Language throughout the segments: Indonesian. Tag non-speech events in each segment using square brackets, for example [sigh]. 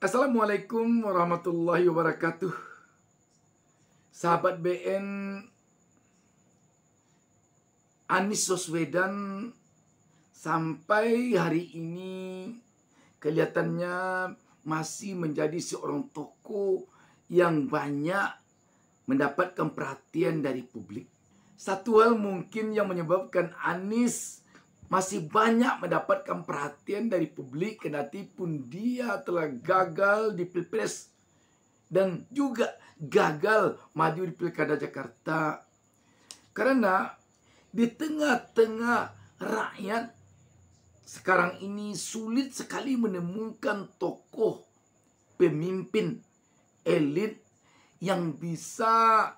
Assalamualaikum warahmatullahi wabarakatuh. Sahabat BN Anis Soswedan sampai hari ini kelihatannya masih menjadi seorang tokoh yang banyak mendapatkan perhatian dari publik. Satu hal mungkin yang menyebabkan Anis masih banyak mendapatkan perhatian dari publik kenati pun dia telah gagal di Pilpres dan juga gagal maju di Pilkada Jakarta. Karena di tengah-tengah rakyat sekarang ini sulit sekali menemukan tokoh pemimpin elit yang bisa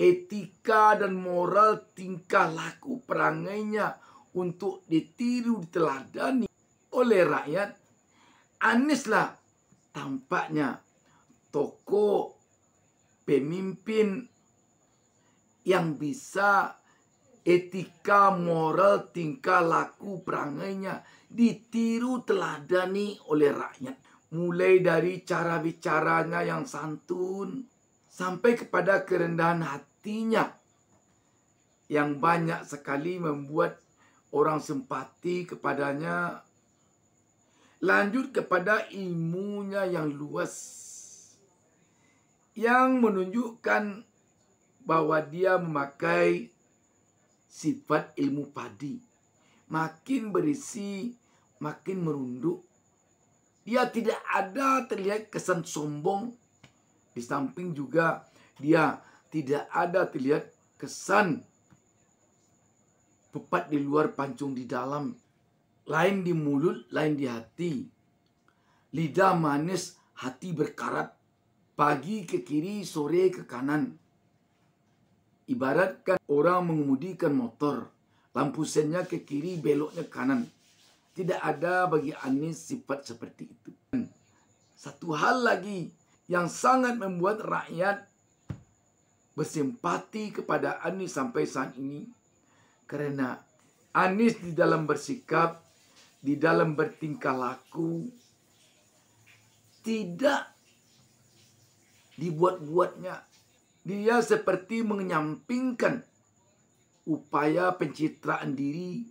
etika dan moral tingkah laku perangainya untuk ditiru, diteladani oleh rakyat, Anieslah tampaknya toko pemimpin yang bisa etika, moral, tingkah laku, perangainya ditiru teladani oleh rakyat. Mulai dari cara bicaranya yang santun, sampai kepada kerendahan hatinya yang banyak sekali membuat orang simpati kepadanya lanjut kepada ilmunya yang luas yang menunjukkan bahwa dia memakai sifat ilmu padi makin berisi makin merunduk dia tidak ada terlihat kesan sombong di samping juga dia tidak ada terlihat kesan Pepat di luar, pancung di dalam. Lain di mulut, lain di hati. Lidah manis, hati berkarat. Pagi ke kiri, sore ke kanan. Ibaratkan orang mengemudikan motor. Lampu sennya ke kiri, beloknya ke kanan. Tidak ada bagi Anies sifat seperti itu. Satu hal lagi yang sangat membuat rakyat bersimpati kepada Anies sampai saat ini karena Anies di dalam bersikap, di dalam bertingkah laku, tidak dibuat-buatnya. Dia seperti menyampingkan upaya pencitraan diri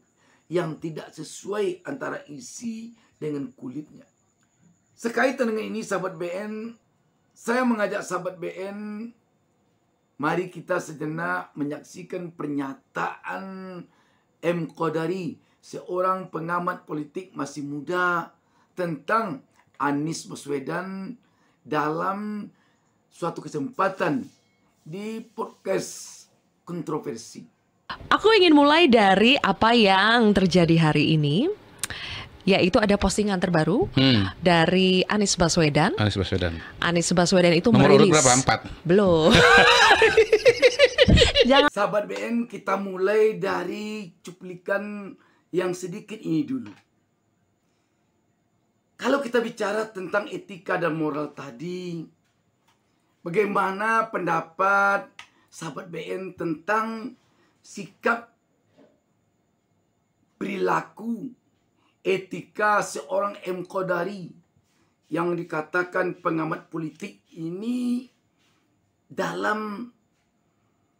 yang tidak sesuai antara isi dengan kulitnya. Sekaitan dengan ini, sahabat BN, saya mengajak sahabat BN Mari kita sejenak menyaksikan pernyataan M. Qadari, seorang pengamat politik masih muda tentang Anies Baswedan dalam suatu kesempatan di podcast kontroversi. Aku ingin mulai dari apa yang terjadi hari ini yaitu ada postingan terbaru hmm. dari Anies Baswedan. Anies Baswedan. Anies Baswedan itu Nomor merilis. Nomor berapa? Empat. Belum. [laughs] Jangan. Sahabat BN, kita mulai dari cuplikan yang sedikit ini dulu. Kalau kita bicara tentang etika dan moral tadi, bagaimana pendapat sahabat BN tentang sikap perilaku etika seorang M. Kodari yang dikatakan pengamat politik ini dalam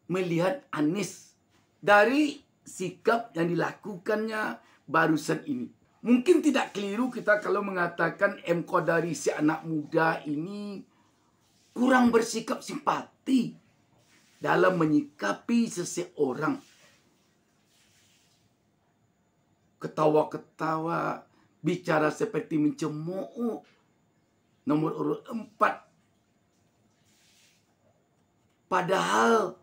melihat Anies dari sikap yang dilakukannya barusan ini. Mungkin tidak keliru kita kalau mengatakan M. Kodari si anak muda ini kurang bersikap simpati dalam menyikapi seseorang. Ketawa-ketawa, bicara seperti mencemooh. Nomor urut empat. Padahal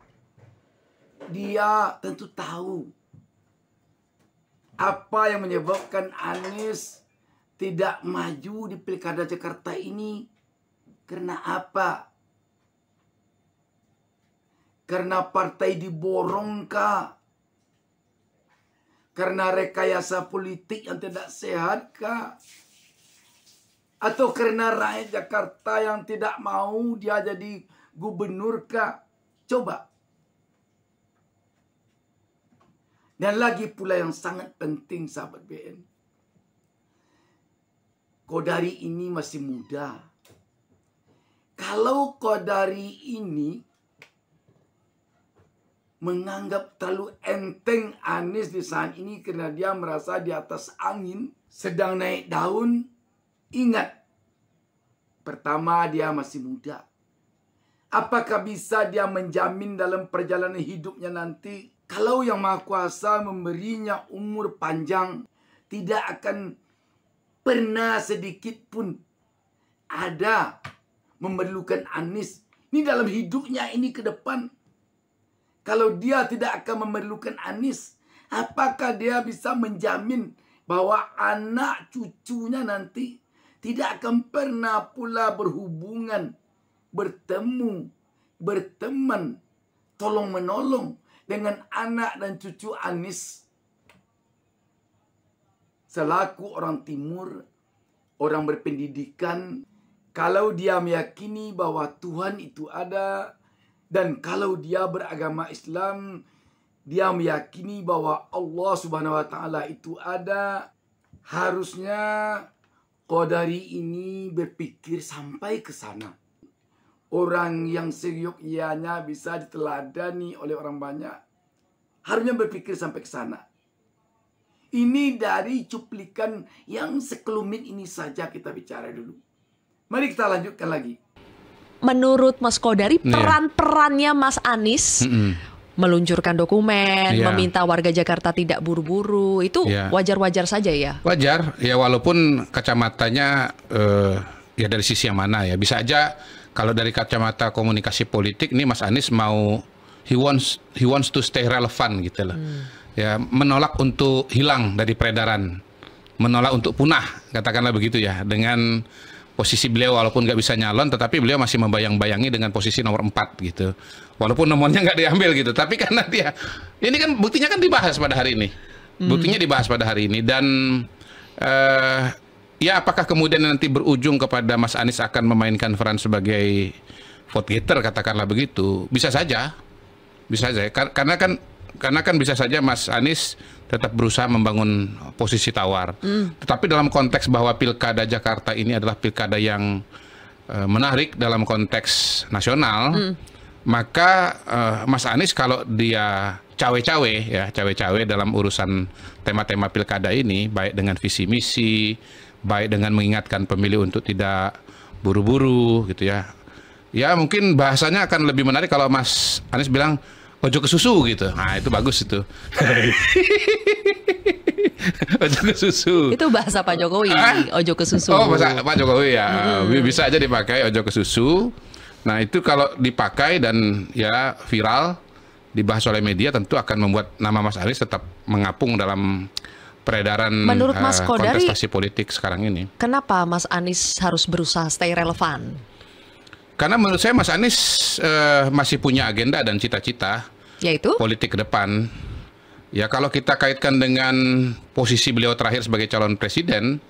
dia tentu tahu apa yang menyebabkan Anies tidak maju di Pilkada Jakarta ini karena apa? Karena partai diborongkah? Karena rekayasa politik yang tidak sehatkah? Atau karena rakyat Jakarta yang tidak mau dia jadi gubernurkah? Coba Dan lagi pula yang sangat penting sahabat BN. Kodari ini masih muda. Kalau Kodari ini menganggap terlalu enteng Anies di saat ini karena dia merasa di atas angin sedang naik daun, ingat pertama dia masih muda. Apakah bisa dia menjamin dalam perjalanan hidupnya nanti kalau yang Maha Kuasa memberinya umur panjang, tidak akan pernah sedikit pun ada memerlukan Anis. Ini dalam hidupnya ini ke depan. Kalau dia tidak akan memerlukan Anis, apakah dia bisa menjamin bahwa anak cucunya nanti tidak akan pernah pula berhubungan, bertemu, berteman, tolong menolong dengan anak dan cucu Anis selaku orang timur, orang berpendidikan, kalau dia meyakini bahwa Tuhan itu ada dan kalau dia beragama Islam, dia meyakini bahwa Allah Subhanahu wa taala itu ada, harusnya Qadari ini berpikir sampai ke sana. Orang yang seriuk ianya bisa diteladani oleh orang banyak. Harusnya berpikir sampai ke sana. Ini dari cuplikan yang sekelumit ini saja kita bicara dulu. Mari kita lanjutkan lagi. Menurut Mas Kodari, iya. peran-perannya Mas Anies mm -mm. meluncurkan dokumen, yeah. meminta warga Jakarta tidak buru-buru, itu iya. wajar-wajar saja ya? Wajar, ya walaupun kacamatanya uh, eh, ya dari sisi yang mana ya. Bisa aja kalau dari kacamata komunikasi politik ini Mas Anies mau he wants he wants to stay relevant gitu loh. Hmm. Ya, menolak untuk hilang dari peredaran. Menolak untuk punah, katakanlah begitu ya, dengan posisi beliau walaupun nggak bisa nyalon tetapi beliau masih membayang-bayangi dengan posisi nomor 4 gitu walaupun nomornya nggak diambil gitu tapi karena dia ini kan buktinya kan dibahas pada hari ini hmm. buktinya dibahas pada hari ini dan eh, Ya, apakah kemudian nanti berujung kepada Mas Anies akan memainkan peran sebagai vote getter katakanlah begitu? Bisa saja. Bisa saja. Karena kan karena kan bisa saja Mas Anies tetap berusaha membangun posisi tawar. hmm. Tetapi dalam konteks bahwa Pilkada Jakarta ini adalah pilkada yang e, menarik dalam konteks nasional, hmm. maka e, Mas Anies kalau dia cawe-cawe ya, cawe-cawe dalam urusan tema-tema pilkada ini baik dengan visi misi baik dengan mengingatkan pemilih untuk tidak buru-buru gitu ya. Ya mungkin bahasanya akan lebih menarik kalau Mas Anies bilang ojo ke susu gitu. Nah, itu bagus itu. [laughs] ojo ke susu. Itu bahasa Pak Jokowi, ah? ojo ke susu. Oh, bahasa Pak Jokowi ya. Hmm. Bisa aja dipakai ojo ke susu. Nah, itu kalau dipakai dan ya viral dibahas oleh media tentu akan membuat nama Mas Anies tetap mengapung dalam peredaran menurut Mas uh, Kodari kontestasi politik sekarang ini. Kenapa Mas Anies harus berusaha stay relevan? Karena menurut saya Mas Anies uh, masih punya agenda dan cita-cita yaitu politik ke depan. Ya kalau kita kaitkan dengan posisi beliau terakhir sebagai calon presiden,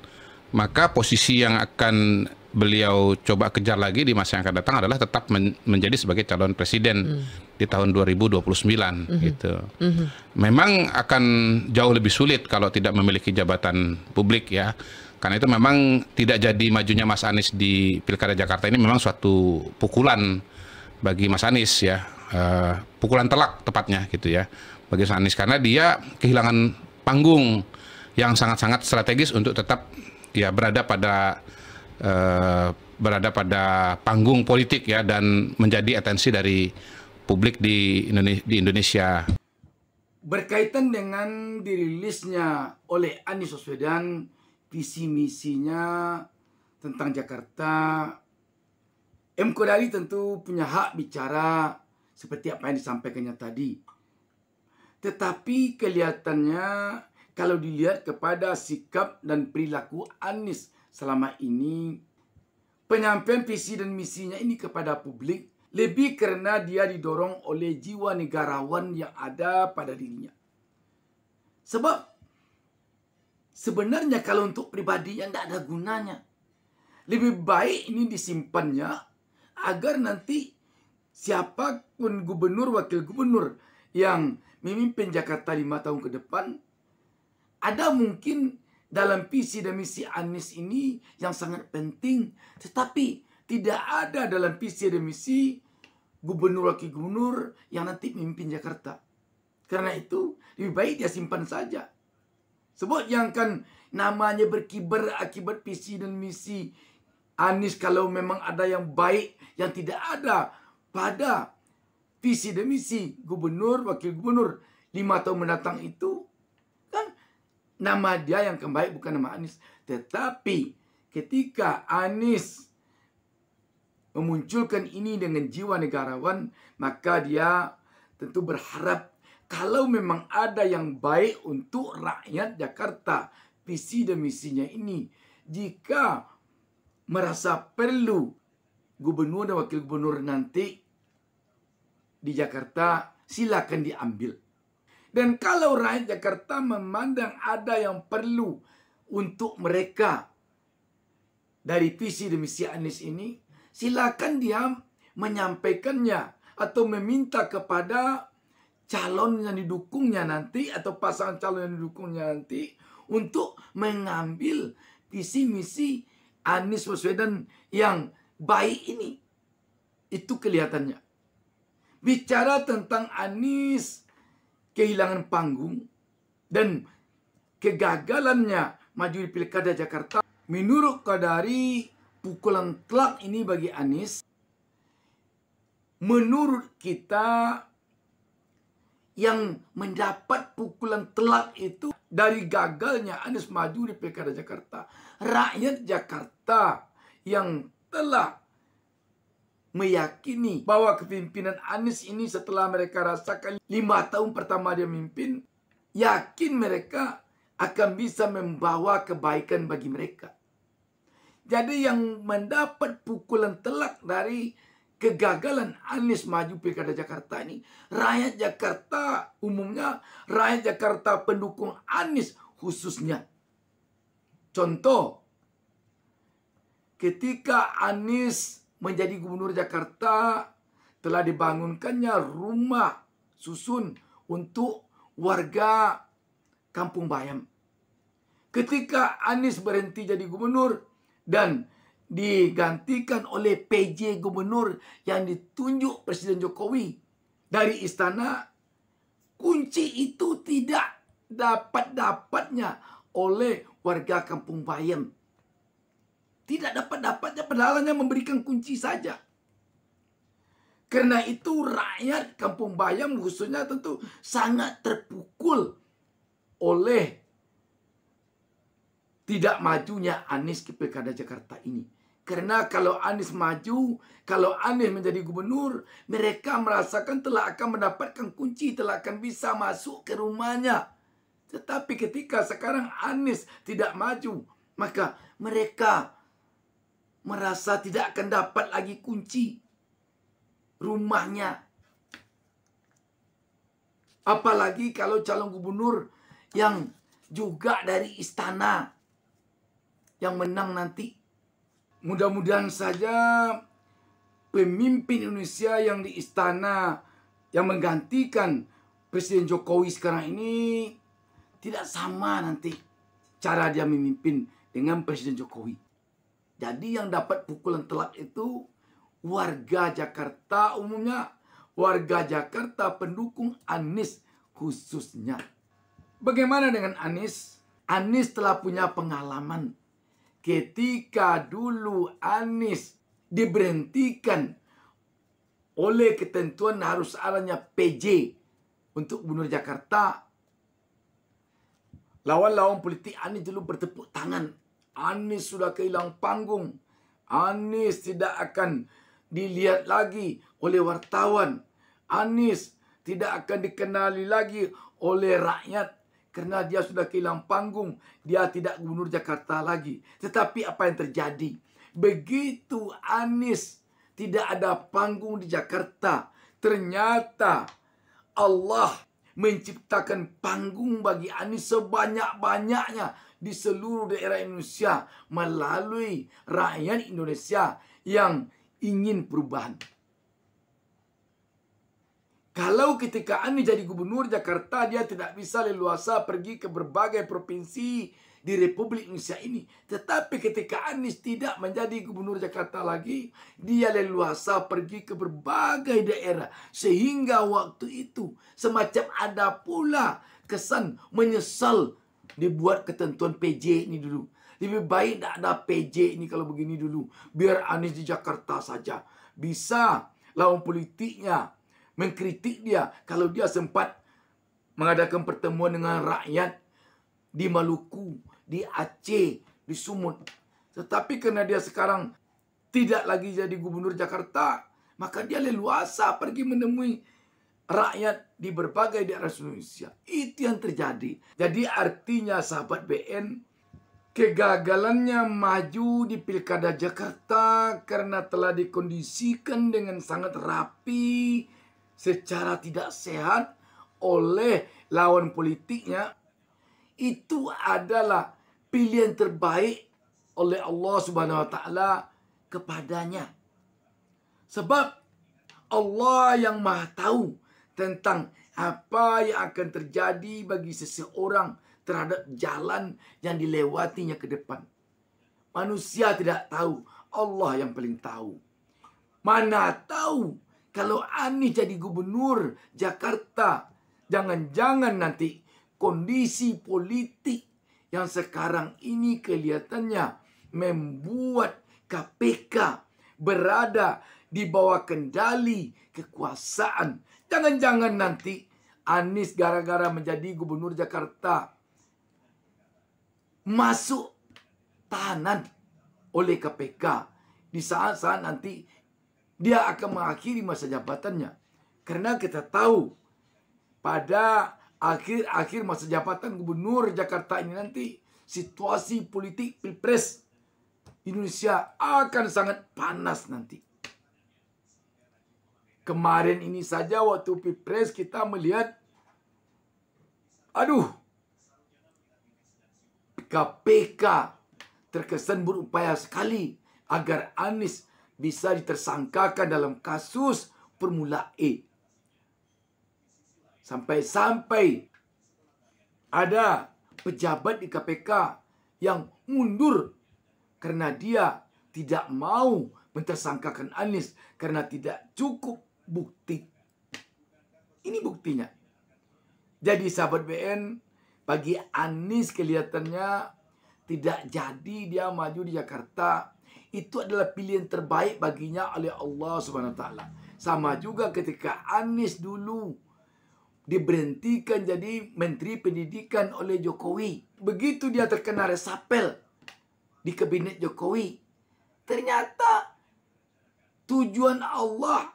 maka posisi yang akan beliau coba kejar lagi di masa yang akan datang adalah tetap men menjadi sebagai calon presiden mm. di tahun 2029 mm-hmm. gitu. Mm-hmm. Memang akan jauh lebih sulit kalau tidak memiliki jabatan publik ya. Karena itu memang tidak jadi majunya Mas Anies di Pilkada Jakarta ini memang suatu pukulan bagi Mas Anies ya. Uh, pukulan telak tepatnya gitu ya bagi Mas Anies karena dia kehilangan panggung yang sangat-sangat strategis untuk tetap ya berada pada Eh, berada pada panggung politik ya dan menjadi atensi dari publik di Indonesia. Di Indonesia. Berkaitan dengan dirilisnya oleh Anies Baswedan visi misinya tentang Jakarta, M Kodari tentu punya hak bicara seperti apa yang disampaikannya tadi. Tetapi kelihatannya kalau dilihat kepada sikap dan perilaku Anies selama ini penyampaian visi dan misinya ini kepada publik lebih karena dia didorong oleh jiwa negarawan yang ada pada dirinya. Sebab sebenarnya kalau untuk pribadi yang tidak ada gunanya. Lebih baik ini disimpannya agar nanti siapapun gubernur, wakil gubernur yang memimpin Jakarta lima tahun ke depan ada mungkin dalam visi dan misi Anies ini yang sangat penting. Tetapi tidak ada dalam visi dan misi gubernur wakil gubernur yang nanti memimpin Jakarta. Karena itu lebih baik dia simpan saja. Sebut yang kan namanya berkibar akibat visi dan misi Anies kalau memang ada yang baik yang tidak ada pada visi dan misi gubernur wakil gubernur lima tahun mendatang itu Nama dia yang kembali bukan nama Anies. Tetapi ketika Anies memunculkan ini dengan jiwa negarawan, maka dia tentu berharap kalau memang ada yang baik untuk rakyat Jakarta, visi dan misinya ini, jika merasa perlu gubernur dan wakil gubernur nanti di Jakarta, silakan diambil. Dan kalau rakyat Jakarta memandang ada yang perlu untuk mereka dari visi demi si Anies ini, silakan dia menyampaikannya atau meminta kepada calon yang didukungnya nanti atau pasangan calon yang didukungnya nanti untuk mengambil visi misi Anies Baswedan yang baik ini. Itu kelihatannya. Bicara tentang Anies kehilangan panggung dan kegagalannya maju di Pilkada Jakarta. Menurut Kadari, pukulan telak ini bagi Anies menurut kita yang mendapat pukulan telak itu dari gagalnya Anies maju di Pilkada Jakarta. Rakyat Jakarta yang telah meyakini bahwa kepimpinan Anies ini setelah mereka rasakan lima tahun pertama dia memimpin, yakin mereka akan bisa membawa kebaikan bagi mereka. Jadi yang mendapat pukulan telak dari kegagalan Anies maju pilkada Jakarta ini, rakyat Jakarta umumnya, rakyat Jakarta pendukung Anies khususnya. Contoh, ketika Anies menjadi gubernur Jakarta telah dibangunkannya rumah susun untuk warga Kampung Bayam. Ketika Anies berhenti jadi gubernur dan digantikan oleh PJ gubernur yang ditunjuk Presiden Jokowi dari istana, kunci itu tidak dapat-dapatnya oleh warga Kampung Bayam. Tidak dapat dapatnya padahal hanya memberikan kunci saja. Karena itu rakyat Kampung Bayam khususnya tentu sangat terpukul oleh tidak majunya Anies ke Pilkada Jakarta ini. Karena kalau Anies maju, kalau Anies menjadi gubernur, mereka merasakan telah akan mendapatkan kunci, telah akan bisa masuk ke rumahnya. Tetapi ketika sekarang Anies tidak maju, maka mereka merasa tidak akan dapat lagi kunci rumahnya. Apalagi kalau calon gubernur yang juga dari istana yang menang nanti. Mudah-mudahan saja pemimpin Indonesia yang di istana yang menggantikan Presiden Jokowi sekarang ini tidak sama nanti cara dia memimpin dengan Presiden Jokowi. Jadi yang dapat pukulan telak itu warga Jakarta umumnya, warga Jakarta pendukung Anies khususnya. Bagaimana dengan Anies? Anies telah punya pengalaman. Ketika dulu Anies diberhentikan oleh ketentuan harus adanya PJ untuk Gubernur Jakarta, lawan-lawan politik Anies dulu bertepuk tangan Anies sudah kehilang panggung. Anies tidak akan dilihat lagi oleh wartawan. Anies tidak akan dikenali lagi oleh rakyat karena dia sudah kehilang panggung. Dia tidak gubernur Jakarta lagi. Tetapi apa yang terjadi? Begitu Anies tidak ada panggung di Jakarta, ternyata Allah menciptakan panggung bagi Anies sebanyak-banyaknya di seluruh daerah Indonesia melalui rakyat Indonesia yang ingin perubahan. Kalau ketika Ani jadi gubernur Jakarta, dia tidak bisa leluasa pergi ke berbagai provinsi di Republik Indonesia ini. Tetapi ketika Anies tidak menjadi gubernur Jakarta lagi, dia leluasa pergi ke berbagai daerah. Sehingga waktu itu semacam ada pula kesan menyesal dia buat ketentuan PJ ini dulu. Lebih baik tak ada PJ ini kalau begini dulu. Biar Anies di Jakarta saja. Bisa lawan politiknya mengkritik dia kalau dia sempat mengadakan pertemuan dengan rakyat di Maluku, di Aceh, di Sumut. Tetapi karena dia sekarang tidak lagi jadi gubernur Jakarta, maka dia leluasa pergi menemui rakyat di berbagai daerah Indonesia. Itu yang terjadi. Jadi artinya sahabat BN, kegagalannya maju di Pilkada Jakarta karena telah dikondisikan dengan sangat rapi secara tidak sehat oleh lawan politiknya itu adalah pilihan terbaik oleh Allah Subhanahu wa taala kepadanya. Sebab Allah yang Maha tahu tentang apa yang akan terjadi bagi seseorang terhadap jalan yang dilewatinya ke depan. Manusia tidak tahu, Allah yang paling tahu. Mana tahu kalau Anies jadi gubernur Jakarta, jangan-jangan nanti kondisi politik yang sekarang ini kelihatannya membuat KPK berada di bawah kendali kekuasaan Jangan-jangan nanti Anies gara-gara menjadi gubernur Jakarta masuk tahanan oleh KPK di saat-saat nanti dia akan mengakhiri masa jabatannya. Karena kita tahu pada akhir-akhir masa jabatan gubernur Jakarta ini nanti situasi politik Pilpres Indonesia akan sangat panas nanti. Kemarin ini saja waktu Pilpres kita melihat aduh KPK terkesan berupaya sekali agar Anies bisa ditersangkakan dalam kasus Formula E. Sampai-sampai ada pejabat di KPK yang mundur karena dia tidak mau mentersangkakan Anies karena tidak cukup bukti. Ini buktinya. Jadi sahabat BN, bagi Anies kelihatannya tidak jadi dia maju di Jakarta. Itu adalah pilihan terbaik baginya oleh Allah Subhanahu wa taala. Sama juga ketika Anies dulu diberhentikan jadi menteri pendidikan oleh Jokowi. Begitu dia terkena resapel di kabinet Jokowi. Ternyata tujuan Allah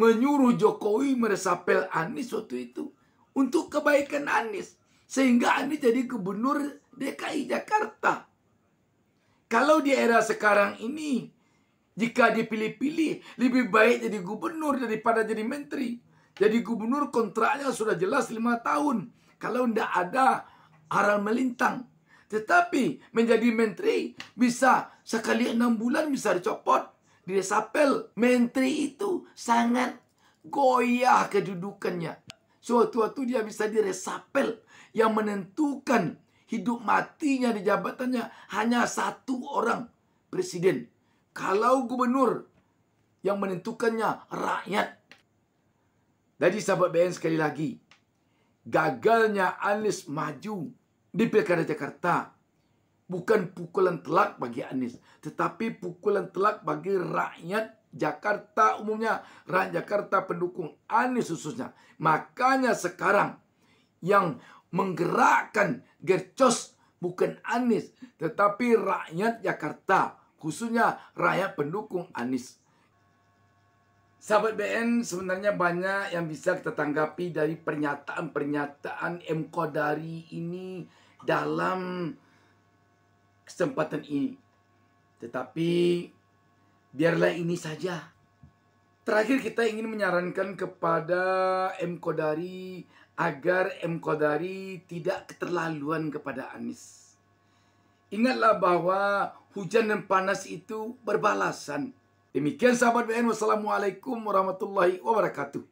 menyuruh Jokowi meresapel Anies waktu itu untuk kebaikan Anies sehingga Anies jadi gubernur DKI Jakarta. Kalau di era sekarang ini jika dipilih-pilih lebih baik jadi gubernur daripada jadi menteri. Jadi gubernur kontraknya sudah jelas lima tahun. Kalau tidak ada aral melintang. Tetapi menjadi menteri bisa sekali enam bulan bisa dicopot di Sapel, menteri itu sangat goyah kedudukannya. Suatu waktu dia bisa diresapel yang menentukan hidup matinya di jabatannya hanya satu orang presiden. Kalau gubernur yang menentukannya rakyat. Jadi sahabat BN sekali lagi, gagalnya Anies maju di Pilkada Jakarta bukan pukulan telak bagi Anies, tetapi pukulan telak bagi rakyat Jakarta umumnya, rakyat Jakarta pendukung Anies khususnya. Makanya sekarang yang menggerakkan gercos bukan Anies, tetapi rakyat Jakarta, khususnya rakyat pendukung Anies. Sahabat BN, sebenarnya banyak yang bisa kita tanggapi dari pernyataan-pernyataan M. Kodari ini dalam kesempatan ini. Tetapi biarlah ini saja. Terakhir kita ingin menyarankan kepada M. Kodari agar M. Kodari tidak keterlaluan kepada Anies. Ingatlah bahwa hujan dan panas itu berbalasan. Demikian sahabat BN, wassalamualaikum warahmatullahi wabarakatuh.